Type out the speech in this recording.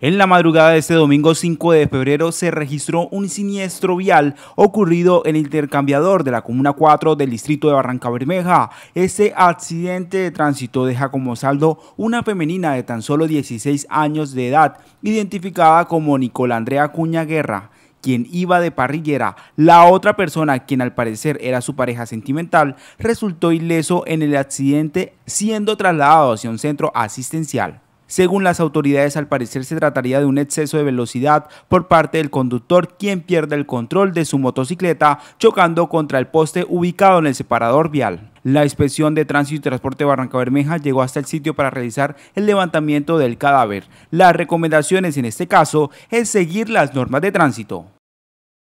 En la madrugada de este domingo 5 de febrero se registró un siniestro vial ocurrido en el intercambiador de la Comuna 4 del distrito de Barranca Bermeja. Este accidente de tránsito deja como saldo una femenina de tan solo 16 años de edad, identificada como Nicola Andrea Cuña Guerra quien iba de parrillera, la otra persona, quien al parecer era su pareja sentimental, resultó ileso en el accidente siendo trasladado hacia un centro asistencial. Según las autoridades, al parecer se trataría de un exceso de velocidad por parte del conductor, quien pierde el control de su motocicleta chocando contra el poste ubicado en el separador vial. La inspección de tránsito y transporte Barranca Bermeja llegó hasta el sitio para realizar el levantamiento del cadáver. Las recomendaciones en este caso es seguir las normas de tránsito.